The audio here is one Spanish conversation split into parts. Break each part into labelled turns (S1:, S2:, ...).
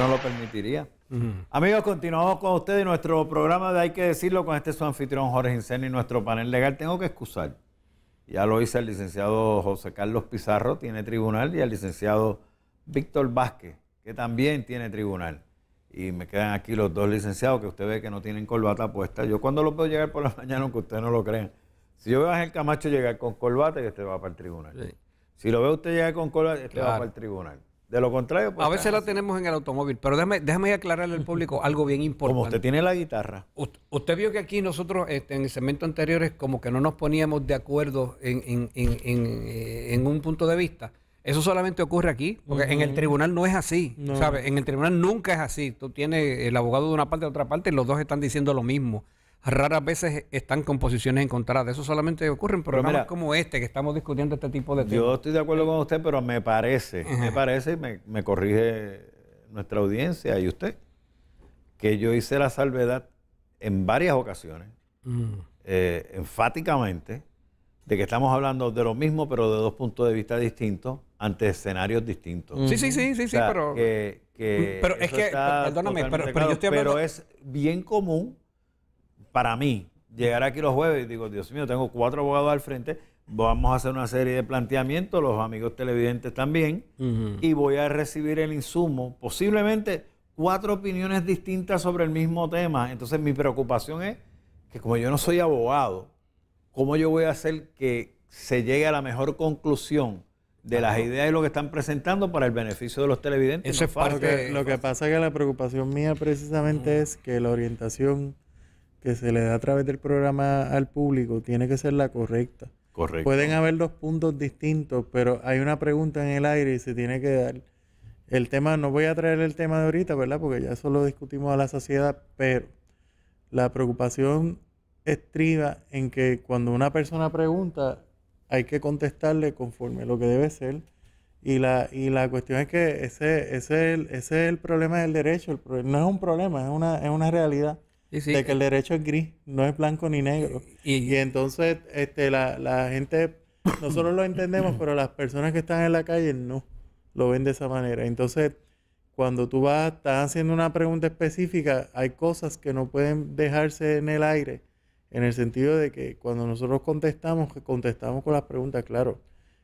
S1: no lo permitiría.
S2: Amigos, continuamos con ustedes y nuestro programa de Hay que decirlo con este su anfitrión Jorge Inceni y nuestro panel legal. Tengo que excusar. Ya lo hice el licenciado José Carlos Pizarro, tiene tribunal, y el licenciado Víctor Vázquez, que también tiene tribunal. Y me quedan aquí los dos licenciados que usted ve que no tienen corbata puesta. Yo cuando lo puedo llegar por la mañana, aunque ustedes no lo crean. Si yo veo a Ángel Camacho llegar con corbata, que este va para el tribunal. Si lo veo
S1: usted llegar con corbata, este va para el tribunal. De lo contrario, pues, A veces la tenemos en el automóvil, pero déjame, déjame aclararle al público algo bien importante. Como usted tiene la guitarra. usted vio que aquí nosotros este, en el segmento anterior es como que no nos poníamos de acuerdo en, en, en, en eh, un punto de vista. Eso solamente ocurre aquí, porque en el tribunal no es así. En el tribunal nunca es así. Tú tienes el abogado de una parte y de otra parte y los dos están diciendo lo mismo raras veces están con composiciones encontradas. Eso solamente ocurre en programas como este, que estamos discutiendo este tipo de temas. Yo estoy
S2: de acuerdo con usted, pero me parece, me parece, me, me corrige nuestra audiencia y usted, que yo hice la salvedad en varias ocasiones, mm. eh, enfáticamente, de que estamos hablando de lo mismo, pero de dos puntos de vista distintos, ante escenarios distintos. Sí, sí, sí, sí, sí, pero... pero es que, perdóname, pero, pero, yo estoy Pero es bien común para mí, llegar aquí los jueves y digo, Dios mío, tengo cuatro abogados al frente, vamos a hacer una serie de planteamientos, los amigos televidentes también, y voy a recibir el insumo, posiblemente cuatro opiniones distintas sobre el mismo tema. Entonces mi preocupación es que como yo no soy abogado, ¿cómo yo voy a hacer que se llegue a la mejor conclusión? de las ideas y lo que están presentando para el beneficio de los televidentes. parte. Lo
S3: que, pasa es que la preocupación mía precisamente es que la orientación que se le da a través del programa al público tiene que ser la correcta. Correcto. Pueden haber dos puntos distintos, pero hay una pregunta en el aire y se tiene que dar. El tema, no voy a traer el tema de ahorita, ¿verdad? Porque ya eso lo discutimos a la sociedad, pero la preocupación estriba en que cuando una persona pregunta, hay que contestarle conforme a lo que debe ser. Y la, y la cuestión es que ese, ese, ese es el problema del derecho. El, no es un problema, es es una realidad. De que el derecho es gris, no es blanco ni negro. Y, entonces este, la, la gente, nosotros lo entendemos, pero las personas que están en la calle no lo ven de esa manera. Entonces, cuando tú vas, estás haciendo una pregunta específica, hay cosas que no pueden dejarse en el aire, en el sentido de que cuando nosotros contestamos, que contestamos con las preguntas, claro.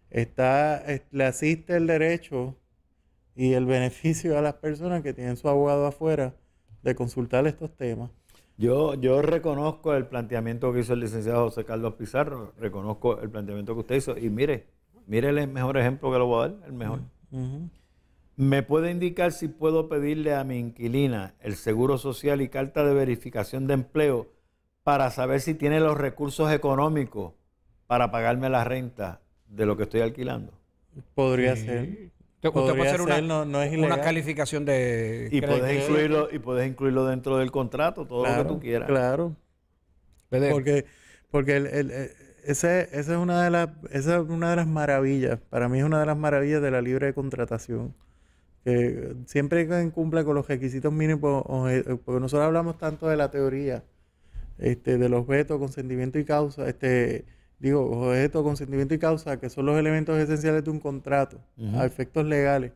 S3: Está, le asiste el derecho y el beneficio a las personas que tienen su abogado afuera de consultar estos temas. Yo, reconozco el planteamiento que hizo el
S2: licenciado José Carlos Pizarro, reconozco el planteamiento que usted hizo y mire, mire el mejor ejemplo que lo voy a dar, el mejor. ¿Me puede indicar si puedo pedirle a mi inquilina el seguro social y carta de verificación de empleo para saber si tiene los recursos económicos para pagarme la renta de lo que estoy alquilando? Podría ser ser, una,
S1: una, calificación de... Y puedes, incluirlo,
S2: y puedes incluirlo dentro del contrato, todo lo que tú quieras. Claro.
S1: Porque,
S3: porque eh, ese, esa, es una de las, una de las maravillas. Para mí es una de las maravillas de la libre contratación. que siempre que cumpla con los requisitos mínimos, eh, porque nosotros hablamos tanto de la teoría, este, de los vetos, consentimiento y causa, este, digo, esto, consentimiento y causa, que son los elementos esenciales de un contrato, a efectos legales.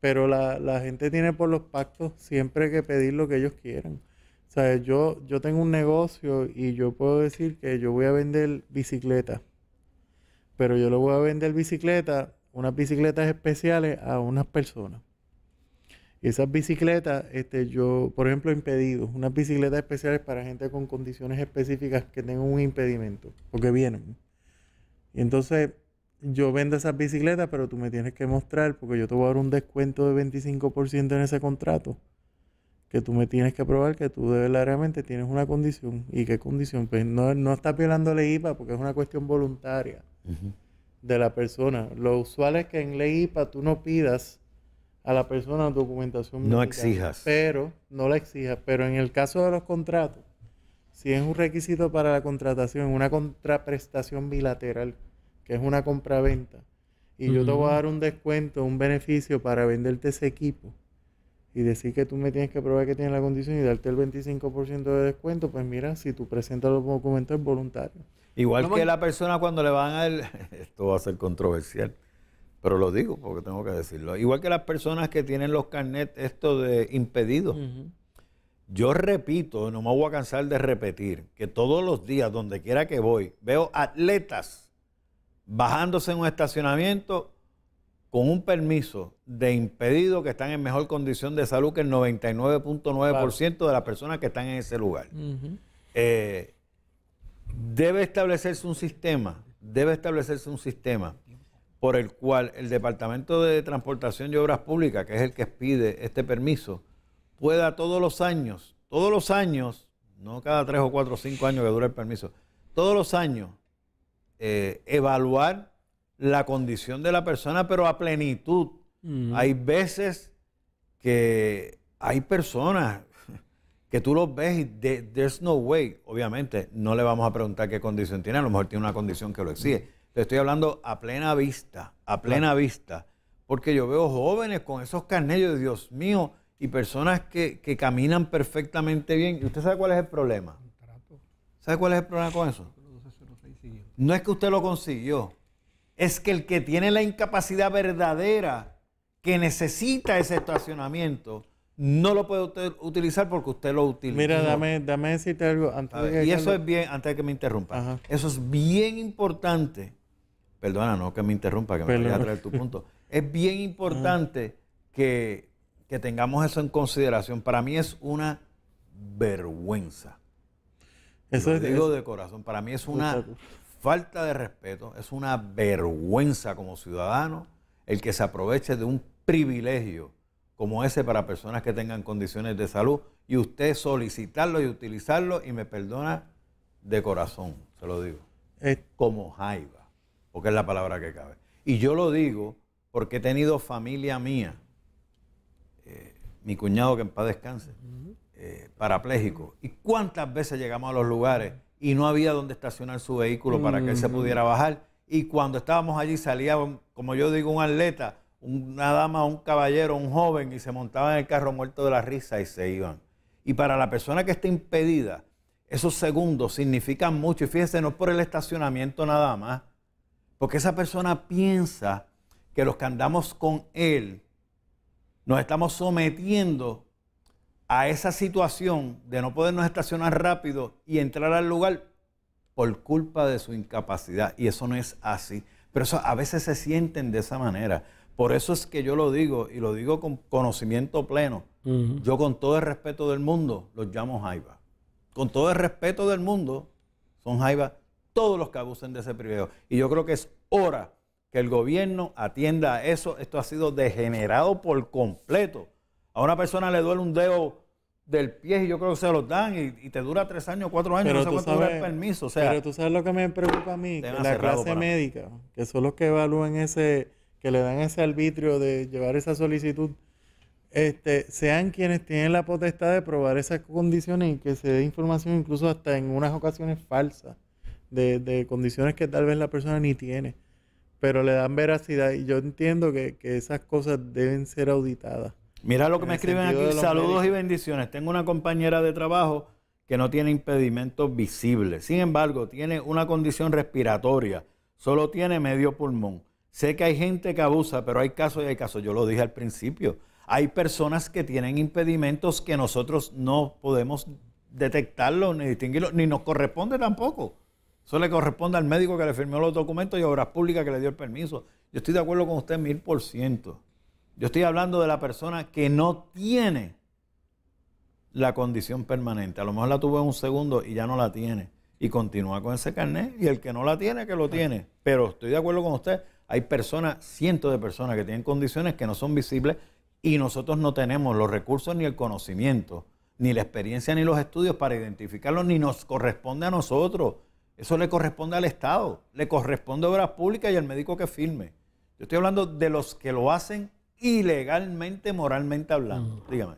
S3: Pero la, gente tiene por los pactos siempre que pedir lo que ellos quieran. O sea, yo, yo tengo un negocio y yo puedo decir que yo voy a vender bicicletas. Pero yo le voy a vender bicicletas, unas bicicletas especiales a unas personas. Esas bicicletas, este, yo, por ejemplo, impedidos, unas bicicletas especiales para gente con condiciones específicas que tengan un impedimento, porque vienen. Y entonces, yo vendo esas bicicletas, pero tú me tienes que mostrar, porque yo te voy a dar un descuento de 25% en ese contrato, que tú me tienes que probar que tú realmente tienes una condición. ¿Y qué condición? Pues no, no está violando ley IPA, porque es una cuestión voluntaria de la persona. Lo usual es que en ley IPA tú no pidas a la persona documentación. No exijas. Pero, no la exijas, pero en el caso de los contratos, si es un requisito para la contratación, una contraprestación bilateral, que es una compraventa, y yo te voy a dar un descuento, un beneficio para venderte ese equipo, y decir que tú me tienes que probar que tienes la condición y darte el 25% de descuento, pues mira, si tú presentas los documentos es voluntario.
S2: Igual que la persona cuando le van a... Esto va a ser controversial. Pero lo digo porque tengo que decirlo. Igual que las personas que tienen los carnets, esto de impedido. Yo repito, no me voy a cansar de repetir, que todos los días, donde quiera que voy, veo atletas bajándose en un estacionamiento con un permiso de impedido que están en mejor condición de salud que el 99.9% de las personas que están en ese lugar. Eh, debe establecerse un sistema, debe establecerse un sistema por el cual el Departamento de Transportación y Obras Públicas, que es el que pide este permiso, pueda todos los años, todos los años, no cada tres o cuatro o cinco años que dura el permiso, todos los años eh, evaluar la condición de la persona, pero a plenitud. Hay veces que hay personas que tú los ves y de, there's no way, obviamente, no le vamos a preguntar qué condición tiene, a lo mejor tiene una condición que lo exige te estoy hablando a plena vista, a plena vista, porque yo veo jóvenes con esos carnellos, Dios mío, y personas que, caminan perfectamente bien. ¿Y usted sabe cuál es el problema? ¿Sabe cuál es el problema con eso? No es que usted lo consiguió, es que el que tiene la incapacidad verdadera, que necesita ese estacionamiento, no lo puede utilizar porque usted lo utiliza. Mira, dame, dame decirte algo antes de que Y eso es bien, antes de que me interrumpa. Eso es bien importante Perdona, no que me interrumpa, que me a traer tu punto. Es bien importante ah. que, tengamos eso en consideración. Para mí es una vergüenza. Eso Lo digo de corazón. Para mí es una falta de respeto, es una vergüenza como ciudadano el que se aproveche de un privilegio como ese para personas que tengan condiciones de salud y usted solicitarlo y utilizarlo y me perdona de corazón, se lo digo. Es eh. como Jaiba porque es la palabra que cabe. Y yo lo digo porque he tenido familia mía, eh, mi cuñado que en paz descanse, eh, parapléjico. ¿Y cuántas veces llegamos a los lugares y no había donde estacionar su vehículo para que él se pudiera bajar? Y cuando estábamos allí salía, como yo digo, un atleta, una dama, un caballero, un joven, y se montaba en el carro muerto de la risa y se iban. Y para la persona que está impedida, esos segundos significan mucho. Y fíjense, no por el estacionamiento nada más, porque esa persona piensa que los que andamos con Él nos estamos sometiendo a esa situación de no podernos estacionar rápido y entrar al lugar por culpa de su incapacidad. Y eso no es así. Pero eso, a veces se sienten de esa manera. Por eso es que yo lo digo, y lo digo con conocimiento pleno. Yo con todo el respeto del mundo los llamo Jaiba. Con todo el respeto del mundo son Jaiba todos los que abusen de ese privilegio. Y yo creo que es hora que el gobierno atienda a eso. Esto ha sido degenerado por completo. A una persona le duele un dedo del pie y yo creo que se lo dan y, te dura tres años, cuatro años, pero no se cuánto el permiso. pero tú
S3: sabes lo que me preocupa a mí, la clase médica, que son los que evalúan ese, que le dan ese arbitrio de llevar esa solicitud, este, sean quienes tienen la potestad de probar esas condiciones y que se dé información incluso hasta en unas ocasiones falsas de, condiciones que tal vez la persona ni tiene, pero le dan veracidad y yo entiendo que, esas cosas deben ser auditadas. Mira lo que me escriben aquí, saludos y bendiciones.
S2: Tengo una compañera de trabajo que no tiene impedimentos visibles, sin embargo tiene una condición respiratoria, solo tiene medio pulmón. Sé que hay gente que abusa, pero hay casos y hay casos, yo lo dije al principio. Hay personas que tienen impedimentos que nosotros no podemos detectarlos ni distinguirlos, ni nos corresponde tampoco. Eso le corresponde al médico que le firmó los documentos y a Obras Públicas que le dio el permiso. Yo estoy de acuerdo con usted mil por ciento. Yo estoy hablando de la persona que no tiene la condición permanente. A lo mejor la tuvo en un segundo y ya no la tiene. Y continúa con ese carnet. Y el que no la tiene, que lo tiene. Pero estoy de acuerdo con usted. Hay personas, cientos de personas que tienen condiciones que no son visibles y nosotros no tenemos los recursos ni el conocimiento, ni la experiencia, ni los estudios para identificarlos, ni nos corresponde a nosotros. Eso le corresponde al Estado, le corresponde a Obras Públicas y al médico que firme. Yo estoy hablando de los que lo hacen ilegalmente, moralmente hablando.
S1: Dígame.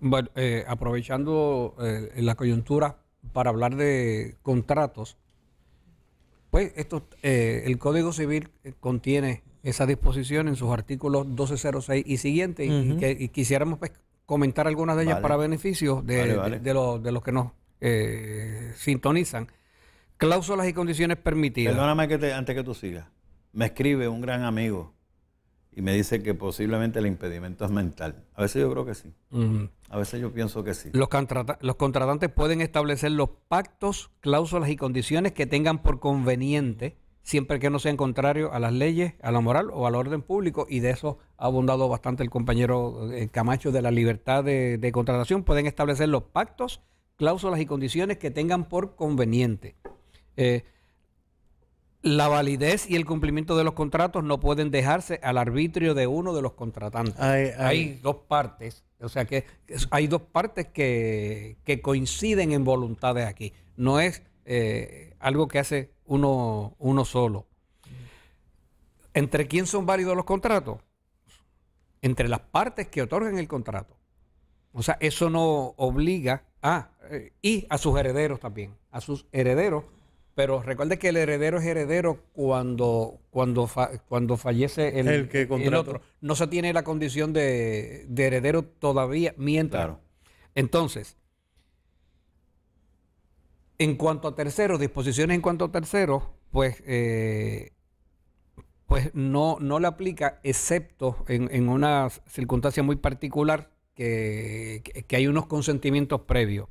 S1: bueno, eh, aprovechando eh, la coyuntura para hablar de contratos, pues esto, eh, el Código Civil contiene esa disposición en sus artículos 1206 y siguientes, y, que, quisiéramos pues, comentar algunas de ellas para beneficio de, los, de los que nos sintonizan. Cláusulas y condiciones permitidas. Perdóname que antes que tú sigas. Me escribe un gran amigo
S2: y me dice que posiblemente el impedimento es mental. A veces yo creo que sí. A veces yo pienso que sí.
S1: Los, contratantes pueden establecer los pactos, cláusulas y condiciones que tengan por conveniente, siempre que no sean contrarios a las leyes, a la moral o al orden público. Y de eso ha abundado bastante el compañero eh, Camacho de la libertad de contratación. Pueden establecer los pactos, cláusulas y condiciones que tengan por conveniente. Eh, la validez y el cumplimiento de los contratos no pueden dejarse al arbitrio de uno de los contratantes. Hay dos partes, o sea que hay dos partes que, coinciden en voluntades aquí. No es eh, algo que hace uno, uno solo. ¿Entre quién son válidos los contratos? Entre las partes que otorgan el contrato. O sea, eso no obliga a... Eh, y a sus herederos también. A sus herederos pero recuerde que el heredero es heredero cuando, cuando, cuando fallece el, el, otro. No se tiene la condición de, heredero todavía mientras. Entonces, en cuanto a terceros, disposiciones en cuanto a terceros, pues, eh, pues no, no le aplica, excepto en, una circunstancia muy particular que, hay unos consentimientos previos.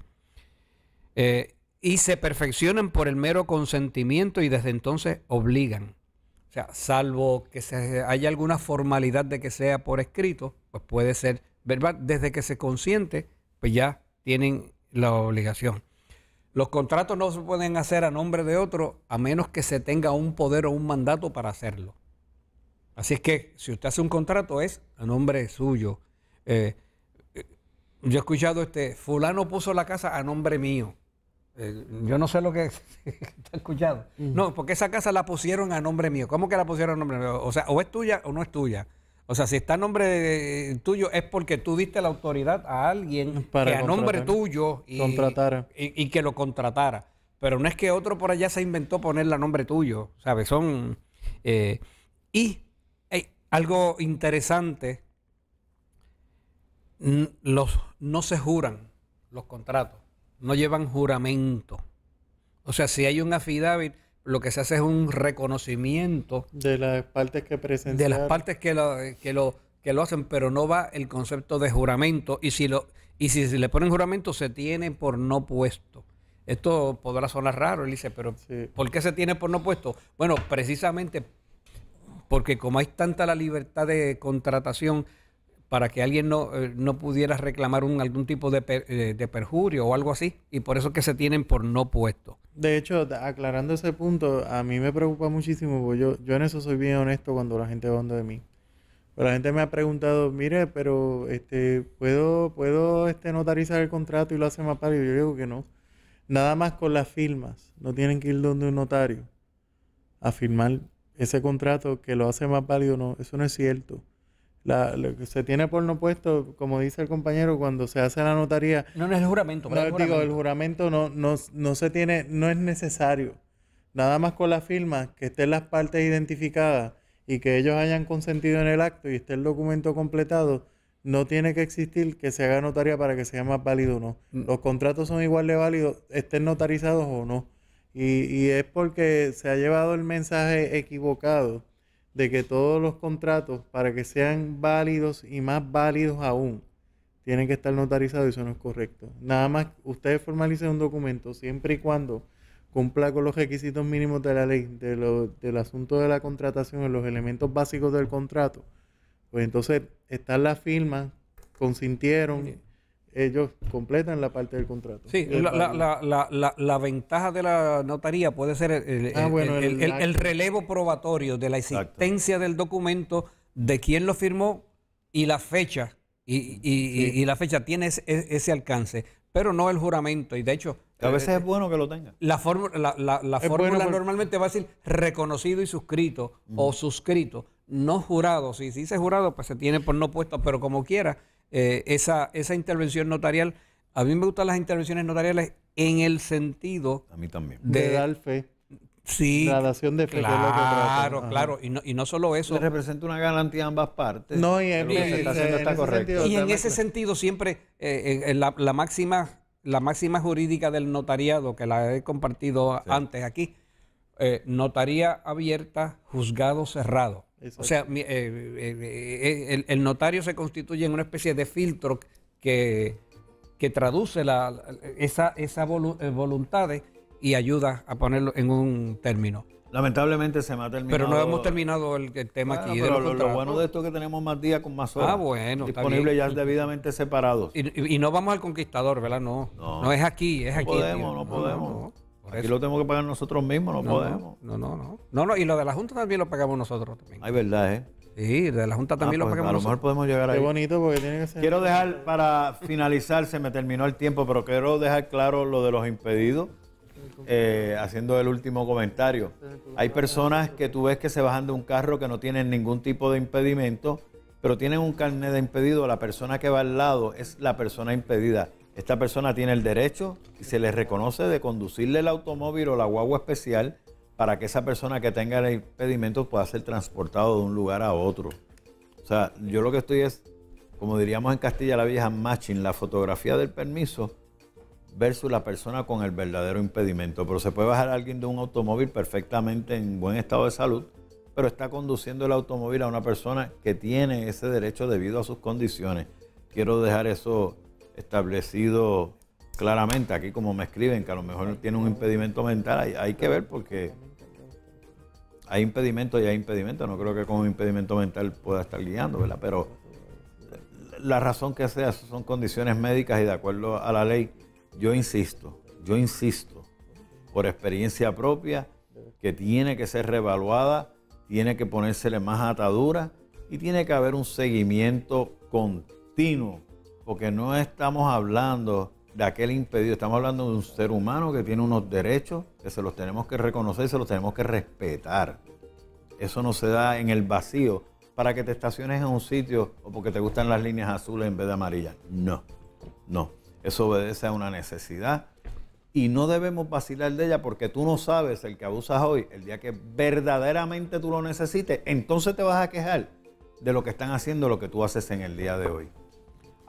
S1: Eh, y se perfeccionan por el mero consentimiento y desde entonces obligan. O sea, salvo que haya alguna formalidad de que sea por escrito, pues puede ser verbal. Desde que se consiente, pues ya tienen la obligación. Los contratos no se pueden hacer a nombre de otro a menos que se tenga un poder o un mandato para hacerlo. Así es que si usted hace un contrato es a nombre suyo. Eh, eh, yo he escuchado este, fulano puso la casa a nombre mío. Eh, yo no sé lo que está escuchado. No, porque esa casa la pusieron a nombre mío. ¿Cómo que la pusieron a nombre mío? O sea, o es tuya o no es tuya. O sea, si está a nombre eh, tuyo es porque tú diste la autoridad a alguien Para que a nombre tuyo y, Y, que lo contratara. Pero no es que otro por allá se inventó ponerla a nombre tuyo. ¿Sabes? Son. Eh, y algo interesante: los, no se juran los contratos no llevan juramento. O sea, si hay un affidavit, lo que se hace es un reconocimiento de las partes que presentan. De las partes que lo, que lo, hacen, pero no va el concepto de juramento. Y si lo, y si le ponen juramento, se tiene por no puesto. Esto podrá sonar raro, él dice, pero ¿por qué se tiene por no puesto? Bueno, precisamente porque como hay tanta la libertad de contratación, para que alguien eh, no, pudiera reclamar un, algún tipo eh, de, perjurio o algo así. Y por eso que se tienen por no puesto. De hecho, aclarando
S3: ese punto, a mí me preocupa muchísimo, porque yo, yo en eso soy bien honesto cuando la gente habla de mí. Pero la gente me ha preguntado, mire, pero este, ¿puedo, puedo este, notarizar el contrato y lo hace más y Yo digo que no. Nada más con las firmas. No tienen que ir donde un notario a firmar ese contrato que lo hace más válido. No, eso no es cierto lo que se tiene por no puesto, como dice el compañero, cuando se hace la notaría. No, no es el juramento, no, el el juramento no, no, se tiene, no es necesario. Nada más con la firma, que estén las partes identificadas y que ellos hayan consentido en el acto y esté el documento completado, no tiene que existir que se haga notaría para que sea más válido o no. Mm. Los contratos son igual de válidos, estén notarizados o no. Y, y es porque se ha llevado el mensaje equivocado de que todos los contratos, para que sean válidos y más válidos aún, tienen que estar notarizados y eso no es correcto. Nada más ustedes formalicen un documento siempre y cuando cumpla con los requisitos mínimos de la ley, del asunto de la contratación, los elementos básicos del contrato. Pues entonces están las firmas, consintieron ellos completan la parte del contrato. Sí,
S1: la, ventaja de la notaría puede ser el, ah, relevo probatorio de la existencia del documento, de quién lo firmó y la fecha. Y, la fecha tiene e, ese, alcance, pero no el juramento. Y de hecho... A veces eh, es bueno que lo tenga. La, fórmula, la, normalmente va a decir reconocido y suscrito o suscrito, no jurado. Si, si dice jurado, pues se tiene por no puesto, pero como quiera eh, esa, esa intervención notarial. A mí me gustan las intervenciones notariales en el sentido. De, dar fe. Sí. dación de fe. Claro, claro. Y no, y no solo eso. Le representa una garantía a ambas partes. No, y, en, y en ese sentido, siempre eh, eh, la, máxima, la máxima jurídica del notariado, que la he compartido antes aquí, notaría abierta, juzgado cerrado. O sea, eh, eh, eh, el, notario se constituye en una especie de filtro que, traduce la, esa, esa voluntades y ayuda a ponerlo en un término. Lamentablemente se me ha terminado. Pero no hemos terminado el, tema ah, aquí. lo, bueno de esto es que tenemos más días con más horas. Ah, bueno. Disponibles ya
S2: debidamente separados.
S1: Y, no vamos al conquistador, ¿verdad? No. No, es aquí, es aquí. no podemos, no podemos. Aquí lo tenemos que pagar nosotros mismos, no, podemos. No, no, no, no. No, y lo de la Junta también lo pagamos nosotros también. Hay verdad, ¿eh? Sí, de la Junta ah, también lo pues, pagamos. A lo mejor podemos
S3: llegar ahí. Qué bonito porque tiene que ser. Quiero dejar
S1: para finalizar, se me
S2: terminó el tiempo, pero quiero dejar claro lo de los impedidos. Eh, haciendo el último comentario. Hay personas que tú ves que se bajan de un carro que no tienen ningún tipo de impedimento, pero tienen un carnet de impedido. La persona que va al lado es la persona impedida. Esta persona tiene el derecho y se le reconoce de conducirle el automóvil o la guagua especial para que esa persona que tenga el impedimento pueda ser transportado de un lugar a otro. O sea, yo lo que estoy es, como diríamos en Castilla la Vieja, matching la fotografía del permiso versus la persona con el verdadero impedimento. Pero se puede bajar a alguien de un automóvil perfectamente en buen estado de salud, pero está conduciendo el automóvil a una persona que tiene ese derecho debido a sus condiciones. Quiero dejar eso establecido claramente. Aquí como me escriben que a lo mejor tiene un impedimento mental, hay, que ver porque hay impedimento y hay impedimento, No creo que con un impedimento mental pueda estar guiando, ¿verdad? Pero la razón que sea, son condiciones médicas y de acuerdo a la ley, yo insisto, yo insisto, por experiencia propia, que tiene que ser revaluada, tiene que ponérsele más atadura y tiene que haber un seguimiento continuo porque no estamos hablando de aquel impedido, estamos hablando de un ser humano que tiene unos derechos que se los tenemos que reconocer, se los tenemos que respetar. Eso no se da en el vacío para que te estaciones en un sitio o porque te gustan las líneas azules en vez de amarillas. No, no. Eso obedece a una necesidad y no debemos vacilar de ella porque tú no sabes el que abusas hoy, el día que verdaderamente tú lo necesites, entonces te vas a quejar de lo que están haciendo, lo que tú haces en el día de hoy.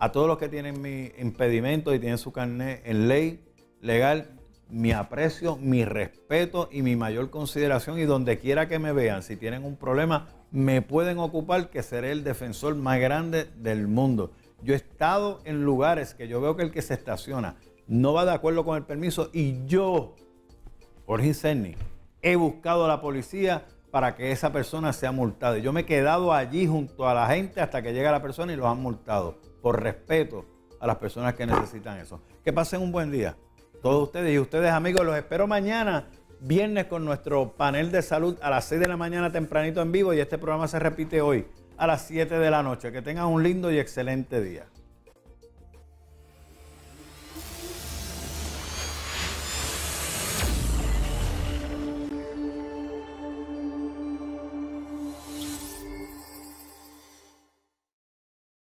S2: A todos los que tienen mi impedimento y tienen su carnet en ley legal, mi aprecio, mi respeto y mi mayor consideración. Y donde quiera que me vean, si tienen un problema, me pueden ocupar que seré el defensor más grande del mundo. Yo he estado en lugares que yo veo que el que se estaciona no va de acuerdo con el permiso y yo, Jorge Cerny, he buscado a la policía para que esa persona sea multada. Yo me he quedado allí junto a la gente hasta que llega la persona y los han multado por respeto a las personas que necesitan eso. Que pasen un buen día, todos ustedes y ustedes amigos, los espero mañana, viernes, con nuestro panel de salud a las 6 de la mañana tempranito en vivo y este programa se repite hoy a las 7 de la noche. Que tengan un lindo y excelente día.